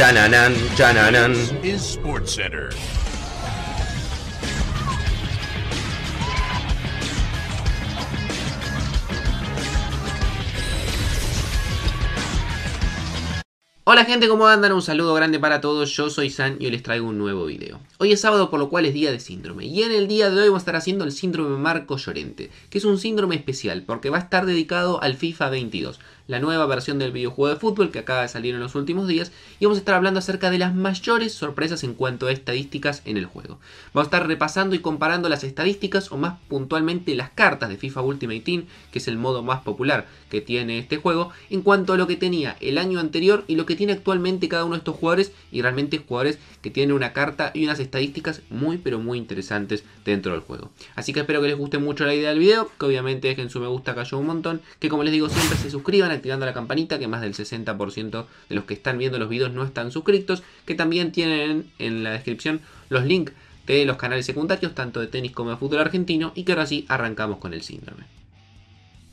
Chananan, chananan. Hola gente, ¿cómo andan? Un saludo grande para todos, yo soy San y hoy les traigo un nuevo video. Hoy es sábado por lo cual es día de síndrome y en el día de hoy vamos a estar haciendo el síndrome Marco Llorente, que es un síndrome especial porque va a estar dedicado al FIFA 22 la nueva versión del videojuego de fútbol que acaba de salir en los últimos días y vamos a estar hablando acerca de las mayores sorpresas en cuanto a estadísticas en el juego. Vamos a estar repasando y comparando las estadísticas o más puntualmente las cartas de FIFA Ultimate Team, que es el modo más popular que tiene este juego, en cuanto a lo que tenía el año anterior y lo que tiene actualmente cada uno de estos jugadores y realmente jugadores que tienen una carta y unas estadísticas muy pero muy interesantes dentro del juego. Así que espero que les guste mucho la idea del video, que obviamente dejen su me gusta que un montón, que como les digo siempre se suscriban activando la campanita, que más del 60% de los que están viendo los videos no están suscritos, que también tienen en la descripción los links de los canales secundarios, tanto de tenis como de fútbol argentino, y que ahora sí arrancamos con el síndrome.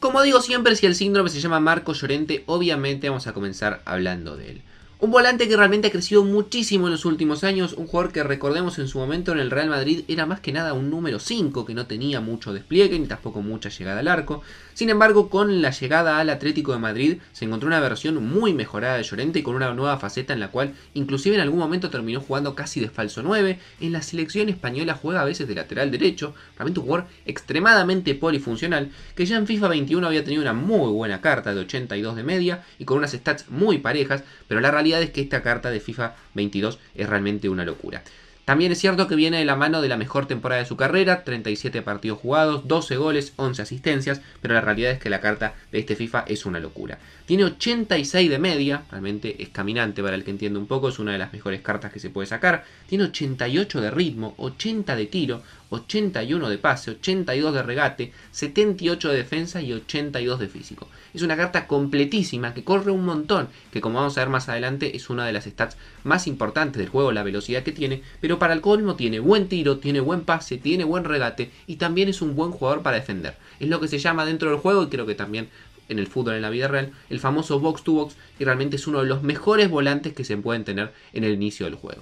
Como digo siempre, si el síndrome se llama Marco Llorente, obviamente vamos a comenzar hablando de él. Un volante que realmente ha crecido muchísimo en los últimos años, un jugador que recordemos en su momento en el Real Madrid era más que nada un número 5 que no tenía mucho despliegue ni tampoco mucha llegada al arco. Sin embargo, con la llegada al Atlético de Madrid se encontró una versión muy mejorada de Llorente y con una nueva faceta en la cual inclusive en algún momento terminó jugando casi de falso 9. En la selección española juega a veces de lateral derecho, realmente un jugador extremadamente polifuncional que ya en FIFA 21 había tenido una muy buena carta de 82 de media y con unas stats muy parejas, pero la realidad es que esta carta de FIFA 22 es realmente una locura. También es cierto que viene de la mano de la mejor temporada de su carrera, 37 partidos jugados, 12 goles, 11 asistencias, pero la realidad es que la carta de este FIFA es una locura. Tiene 86 de media, realmente es caminante para el que entiende un poco, es una de las mejores cartas que se puede sacar. Tiene 88 de ritmo, 80 de tiro, 81 de pase, 82 de regate, 78 de defensa y 82 de físico. Es una carta completísima que corre un montón, que como vamos a ver más adelante es una de las stats más importantes del juego, la velocidad que tiene, pero para el colmo tiene buen tiro, tiene buen pase, tiene buen regate y también es un buen jugador para defender. Es lo que se llama dentro del juego y creo que también en el fútbol, en la vida real, el famoso box to box, y realmente es uno de los mejores volantes que se pueden tener en el inicio del juego.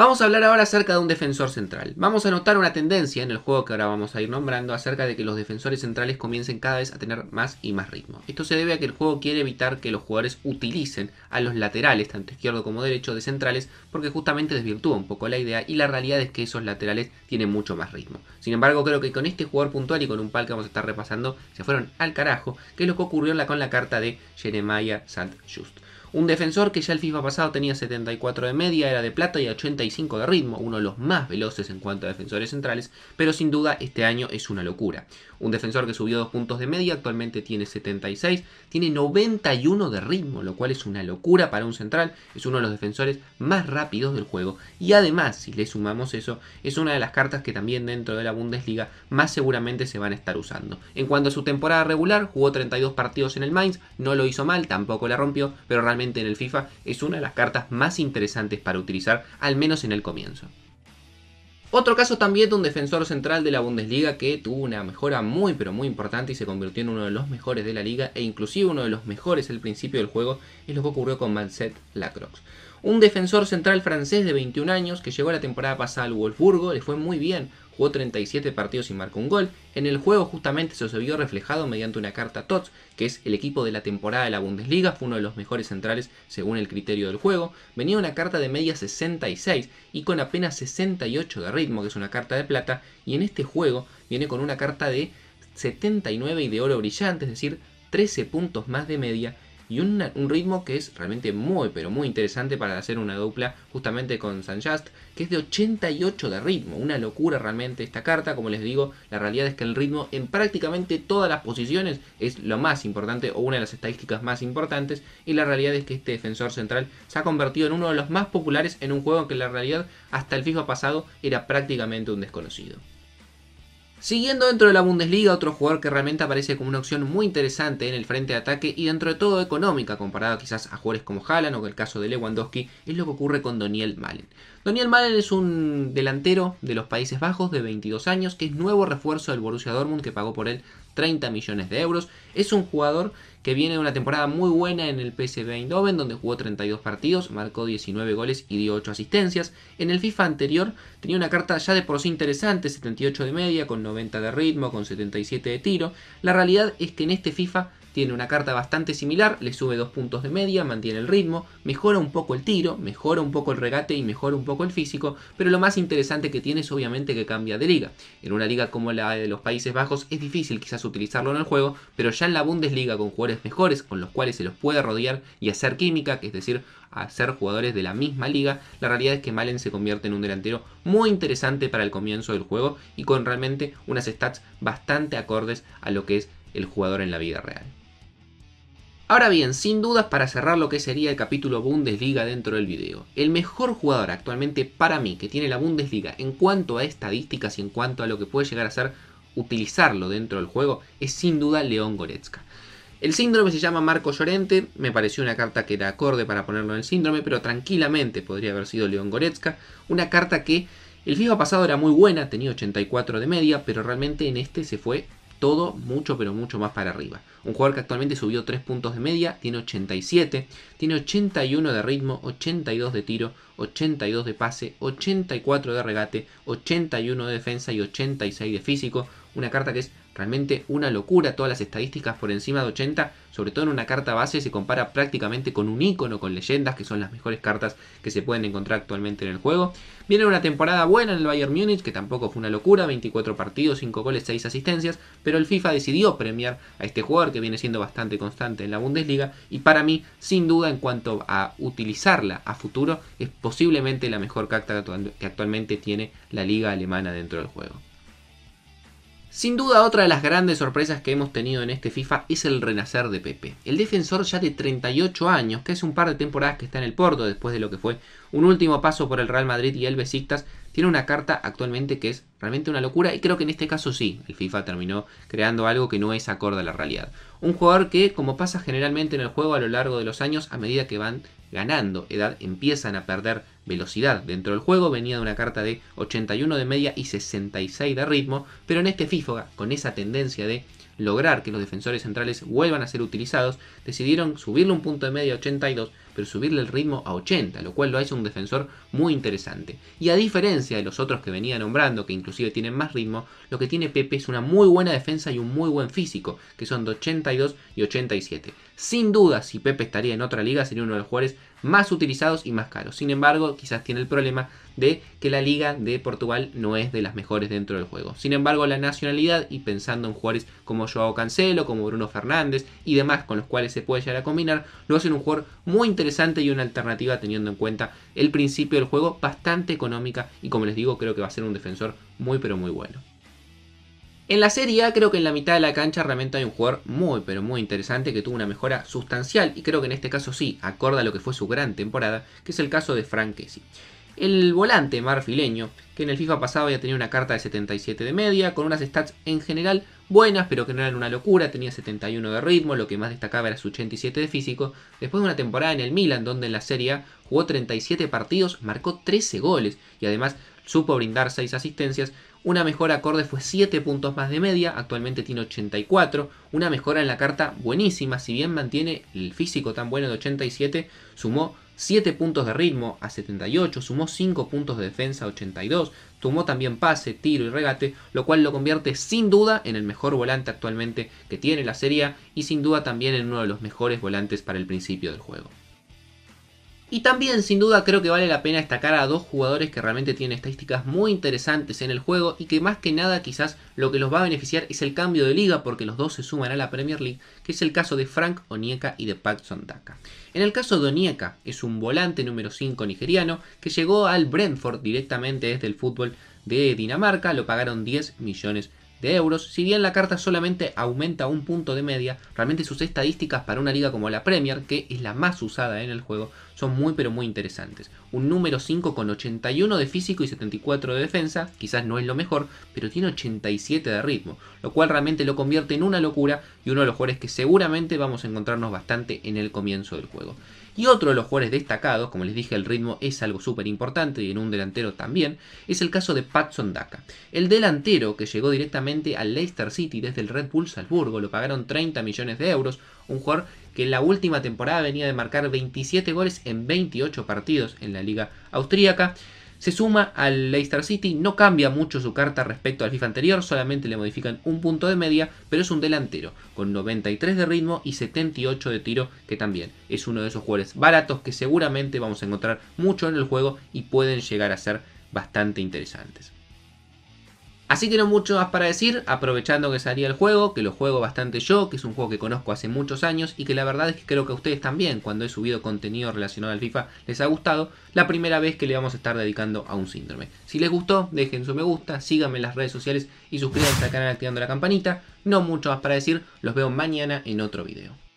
Vamos a hablar ahora acerca de un defensor central. Vamos a notar una tendencia en el juego que ahora vamos a ir nombrando acerca de que los defensores centrales comiencen cada vez a tener más y más ritmo. Esto se debe a que el juego quiere evitar que los jugadores utilicen a los laterales, tanto izquierdo como derecho, de centrales, porque justamente desvirtúa un poco la idea y la realidad es que esos laterales tienen mucho más ritmo. Sin embargo, creo que con este jugador puntual y con un pal que vamos a estar repasando, se fueron al carajo, que es lo que ocurrió con la carta de Jeremiah Sant just un defensor que ya el FIFA pasado tenía 74 de media, era de plata y 85 de ritmo, uno de los más veloces en cuanto a defensores centrales, pero sin duda este año es una locura un defensor que subió dos puntos de media, actualmente tiene 76, tiene 91 de ritmo, lo cual es una locura para un central, es uno de los defensores más rápidos del juego. Y además, si le sumamos eso, es una de las cartas que también dentro de la Bundesliga más seguramente se van a estar usando. En cuanto a su temporada regular, jugó 32 partidos en el Mainz, no lo hizo mal, tampoco la rompió, pero realmente en el FIFA es una de las cartas más interesantes para utilizar, al menos en el comienzo. Otro caso también de un defensor central de la Bundesliga que tuvo una mejora muy pero muy importante y se convirtió en uno de los mejores de la liga e inclusive uno de los mejores al principio del juego es lo que ocurrió con Manset Lacroix. Un defensor central francés de 21 años que llegó la temporada pasada al Wolfsburgo, le fue muy bien, jugó 37 partidos sin marcó un gol. En el juego justamente se vio reflejado mediante una carta TOTS, que es el equipo de la temporada de la Bundesliga, fue uno de los mejores centrales según el criterio del juego. Venía una carta de media 66 y con apenas 68 de ritmo, que es una carta de plata, y en este juego viene con una carta de 79 y de oro brillante, es decir, 13 puntos más de media y un, ritmo que es realmente muy pero muy interesante para hacer una dupla justamente con San Just, que es de 88 de ritmo, una locura realmente esta carta, como les digo, la realidad es que el ritmo en prácticamente todas las posiciones es lo más importante o una de las estadísticas más importantes y la realidad es que este defensor central se ha convertido en uno de los más populares en un juego que en la realidad hasta el FIFA pasado era prácticamente un desconocido. Siguiendo dentro de la Bundesliga, otro jugador que realmente aparece como una opción muy interesante en el frente de ataque y dentro de todo económica, comparado quizás a jugadores como Haaland o el caso de Lewandowski, es lo que ocurre con Daniel Malen. Daniel Malen es un delantero de los Países Bajos de 22 años, que es nuevo refuerzo del Borussia Dortmund que pagó por él 30 millones de euros. Es un jugador que viene de una temporada muy buena en el PSV Eindhoven, donde jugó 32 partidos, marcó 19 goles y dio 8 asistencias. En el FIFA anterior tenía una carta ya de por sí interesante, 78 de media, con 90 de ritmo, con 77 de tiro. La realidad es que en este FIFA tiene una carta bastante similar, le sube dos puntos de media, mantiene el ritmo, mejora un poco el tiro, mejora un poco el regate y mejora un poco el físico, pero lo más interesante que tiene es obviamente que cambia de liga. En una liga como la de los Países Bajos es difícil quizás utilizarlo en el juego, pero ya en la Bundesliga con jugadores mejores, con los cuales se los puede rodear y hacer química, que es decir, hacer jugadores de la misma liga, la realidad es que Malen se convierte en un delantero muy interesante para el comienzo del juego y con realmente unas stats bastante acordes a lo que es el jugador en la vida real. Ahora bien, sin dudas para cerrar lo que sería el capítulo Bundesliga dentro del video, el mejor jugador actualmente para mí que tiene la Bundesliga en cuanto a estadísticas y en cuanto a lo que puede llegar a ser utilizarlo dentro del juego es sin duda León Goretzka. El síndrome se llama Marco Llorente, me pareció una carta que era acorde para ponerlo en síndrome, pero tranquilamente podría haber sido León Goretzka, una carta que el fijo pasado era muy buena, tenía 84 de media, pero realmente en este se fue todo mucho, pero mucho más para arriba. Un jugador que actualmente subió 3 puntos de media, tiene 87, tiene 81 de ritmo, 82 de tiro, 82 de pase, 84 de regate, 81 de defensa y 86 de físico. Una carta que es Realmente una locura todas las estadísticas por encima de 80, sobre todo en una carta base, se compara prácticamente con un icono, con leyendas, que son las mejores cartas que se pueden encontrar actualmente en el juego. Viene una temporada buena en el Bayern Munich que tampoco fue una locura, 24 partidos, 5 goles, 6 asistencias, pero el FIFA decidió premiar a este jugador que viene siendo bastante constante en la Bundesliga y para mí, sin duda, en cuanto a utilizarla a futuro, es posiblemente la mejor carta que actualmente tiene la liga alemana dentro del juego. Sin duda, otra de las grandes sorpresas que hemos tenido en este FIFA es el renacer de Pepe. El defensor ya de 38 años, que hace un par de temporadas que está en el Porto después de lo que fue un último paso por el Real Madrid y el Besiktas, tiene una carta actualmente que es realmente una locura y creo que en este caso sí, el FIFA terminó creando algo que no es acorde a la realidad. Un jugador que, como pasa generalmente en el juego a lo largo de los años, a medida que van ganando edad, empiezan a perder velocidad dentro del juego. Venía de una carta de 81 de media y 66 de ritmo, pero en este FIFA, con esa tendencia de lograr que los defensores centrales vuelvan a ser utilizados, decidieron subirle un punto de media a 82, pero subirle el ritmo a 80, lo cual lo hace un defensor muy interesante. Y a diferencia de los otros que venía nombrando, que inclusive tienen más ritmo, lo que tiene Pepe es una muy buena defensa y un muy buen físico, que son de 82 y 87. Sin duda, si Pepe estaría en otra liga, sería uno de los jugadores más utilizados y más caros. Sin embargo, quizás tiene el problema de que la liga de Portugal no es de las mejores dentro del juego. Sin embargo, la nacionalidad y pensando en jugadores como Joao Cancelo, como Bruno Fernández y demás con los cuales se puede llegar a combinar, lo hacen un jugador muy interesante y una alternativa teniendo en cuenta el principio del juego bastante económica y como les digo, creo que va a ser un defensor muy pero muy bueno. En la Serie A creo que en la mitad de la cancha realmente hay un jugador muy pero muy interesante que tuvo una mejora sustancial y creo que en este caso sí, acorda lo que fue su gran temporada, que es el caso de Frank Kessie. El volante marfileño, que en el FIFA pasado ya tenía una carta de 77 de media, con unas stats en general buenas, pero que no eran una locura, tenía 71 de ritmo, lo que más destacaba era su 87 de físico, después de una temporada en el Milan, donde en la Serie jugó 37 partidos, marcó 13 goles y además supo brindar 6 asistencias. Una mejora acorde fue 7 puntos más de media, actualmente tiene 84. Una mejora en la carta buenísima, si bien mantiene el físico tan bueno de 87, sumó 7 puntos de ritmo a 78, sumó 5 puntos de defensa a 82, sumó también pase, tiro y regate, lo cual lo convierte sin duda en el mejor volante actualmente que tiene la serie y sin duda también en uno de los mejores volantes para el principio del juego. Y también sin duda creo que vale la pena destacar a dos jugadores que realmente tienen estadísticas muy interesantes en el juego y que más que nada quizás lo que los va a beneficiar es el cambio de liga porque los dos se suman a la Premier League, que es el caso de Frank Onieka y de Paxson Daka. En el caso de Onieka es un volante número 5 nigeriano que llegó al Brentford directamente desde el fútbol de Dinamarca, lo pagaron 10 millones de de euros. Si bien la carta solamente aumenta un punto de media, realmente sus estadísticas para una liga como la Premier, que es la más usada en el juego, son muy pero muy interesantes. Un número 5 con 81 de físico y 74 de defensa, quizás no es lo mejor, pero tiene 87 de ritmo, lo cual realmente lo convierte en una locura y uno de los jugadores que seguramente vamos a encontrarnos bastante en el comienzo del juego. Y otro de los jugadores destacados, como les dije, el ritmo es algo súper importante y en un delantero también, es el caso de Patson Daka. El delantero que llegó directamente al Leicester City desde el Red Bull Salzburgo, lo pagaron 30 millones de euros, un jugador que en la última temporada venía de marcar 27 goles en 28 partidos en la liga austríaca. Se suma al Leicester City, no cambia mucho su carta respecto al FIFA anterior, solamente le modifican un punto de media, pero es un delantero con 93 de ritmo y 78 de tiro, que también es uno de esos jugadores baratos que seguramente vamos a encontrar mucho en el juego y pueden llegar a ser bastante interesantes. Así que no mucho más para decir, aprovechando que salía el juego, que lo juego bastante yo, que es un juego que conozco hace muchos años y que la verdad es que creo que a ustedes también, cuando he subido contenido relacionado al FIFA, les ha gustado, la primera vez que le vamos a estar dedicando a un síndrome. Si les gustó, dejen su me gusta, síganme en las redes sociales y suscríbanse al canal activando la campanita. No mucho más para decir, los veo mañana en otro video.